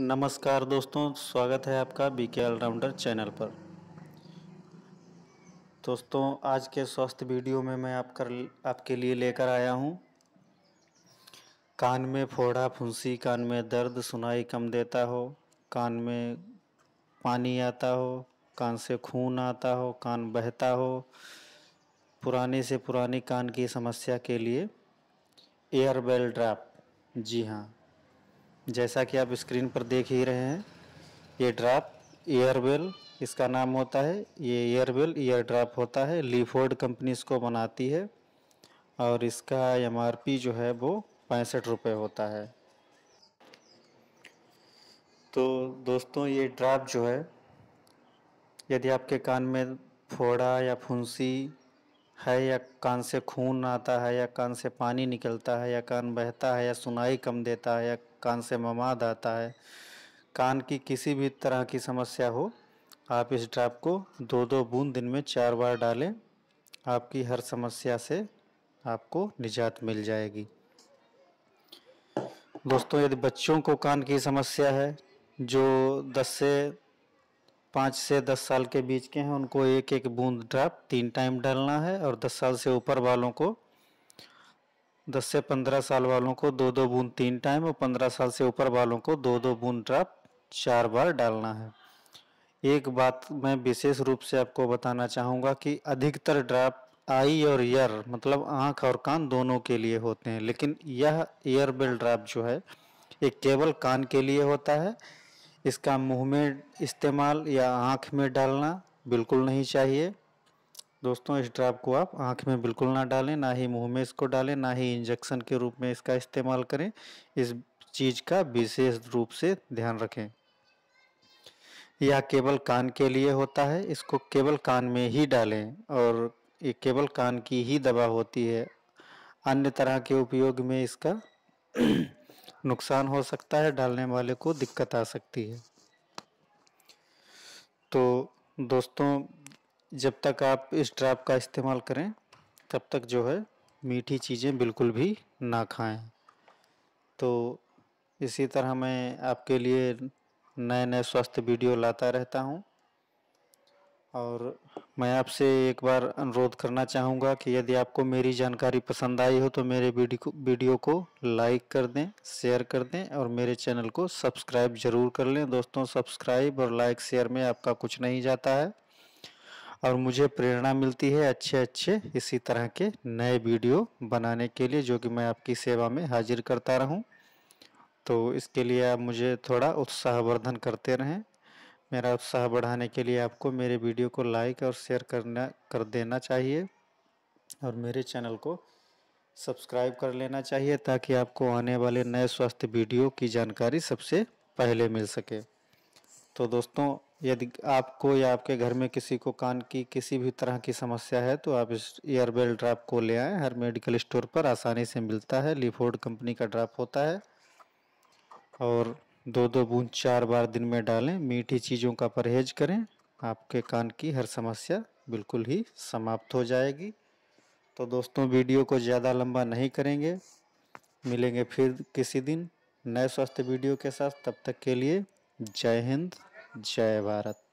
नमस्कार दोस्तों स्वागत है आपका बी के ऑलराउंडर चैनल पर दोस्तों आज के स्वास्थ्य वीडियो में मैं आप कर आपके लिए लेकर आया हूं कान में फोड़ा फुंसी कान में दर्द सुनाई कम देता हो कान में पानी आता हो कान से खून आता हो कान बहता हो पुराने से पुरानी कान की समस्या के लिए एयरबेल ड्राप जी हाँ जैसा कि आप स्क्रीन पर देख ही रहे हैं ये ड्राप एयरवेल इसका नाम होता है ये एयरवेल एयर ड्राप होता है लीफोर्ड कंपनी इसको बनाती है और इसका एम जो है वो पैंसठ रुपये होता है तो दोस्तों ये ड्राप जो है यदि आपके कान में फोड़ा या फुंसी है या कान से खून आता है या कान से पानी निकलता है या कान बहता है या सुनाई कम देता है या कान से ममाद आता है कान की किसी भी तरह की समस्या हो आप इस ड्राप को दो दो बूंद दिन में चार बार डालें आपकी हर समस्या से आपको निजात मिल जाएगी दोस्तों यदि बच्चों को कान की समस्या है जो 10 से पाँच से दस साल के बीच के हैं उनको एक एक बूंद ड्राप तीन टाइम डालना है और दस साल से ऊपर वालों को दस से पंद्रह साल वालों को दो दो बूंद तीन टाइम और पंद्रह साल से ऊपर वालों को दो दो बूंद ड्राप चार बार डालना है एक बात मैं विशेष रूप से आपको बताना चाहूँगा कि अधिकतर ड्राप आई और ईयर मतलब आँख और कान दोनों के लिए होते हैं लेकिन यह ईयरबेल ड्राप जो है ये केवल कान के लिए होता है इसका मुंह में इस्तेमाल या आँख में डालना बिल्कुल नहीं चाहिए दोस्तों इस ड्राप को आप आँख में बिल्कुल ना डालें ना ही मुंह में इसको डालें ना ही इंजेक्शन के रूप में इसका इस्तेमाल करें इस चीज़ का विशेष रूप से ध्यान रखें यह केवल कान के लिए होता है इसको केवल कान में ही डालें और ये केवल कान की ही दवा होती है अन्य तरह के उपयोग में इसका नुकसान हो सकता है डालने वाले को दिक्कत आ सकती है तो दोस्तों जब तक आप इस ड्राप का इस्तेमाल करें तब तक जो है मीठी चीज़ें बिल्कुल भी ना खाएं तो इसी तरह मैं आपके लिए नए नए स्वास्थ्य वीडियो लाता रहता हूँ और मैं आपसे एक बार अनुरोध करना चाहूँगा कि यदि आपको मेरी जानकारी पसंद आई हो तो मेरे वीडियो को लाइक कर दें शेयर कर दें और मेरे चैनल को सब्सक्राइब ज़रूर कर लें दोस्तों सब्सक्राइब और लाइक शेयर में आपका कुछ नहीं जाता है और मुझे प्रेरणा मिलती है अच्छे अच्छे इसी तरह के नए वीडियो बनाने के लिए जो कि मैं आपकी सेवा में हाजिर करता रहूँ तो इसके लिए आप मुझे थोड़ा उत्साहवर्धन करते रहें मेरा उत्साह बढ़ाने के लिए आपको मेरे वीडियो को लाइक और शेयर करना कर देना चाहिए और मेरे चैनल को सब्सक्राइब कर लेना चाहिए ताकि आपको आने वाले नए स्वास्थ्य वीडियो की जानकारी सबसे पहले मिल सके तो दोस्तों यदि आपको या आपके घर में किसी को कान की किसी भी तरह की समस्या है तो आप इस ईयरबेल ड्राप को ले आएँ हर मेडिकल स्टोर पर आसानी से मिलता है लिफोर्ड कंपनी का ड्राप होता है और दो दो बूंद चार बार दिन में डालें मीठी चीज़ों का परहेज करें आपके कान की हर समस्या बिल्कुल ही समाप्त हो जाएगी तो दोस्तों वीडियो को ज़्यादा लंबा नहीं करेंगे मिलेंगे फिर किसी दिन नए स्वास्थ्य वीडियो के साथ तब तक के लिए जय हिंद जय भारत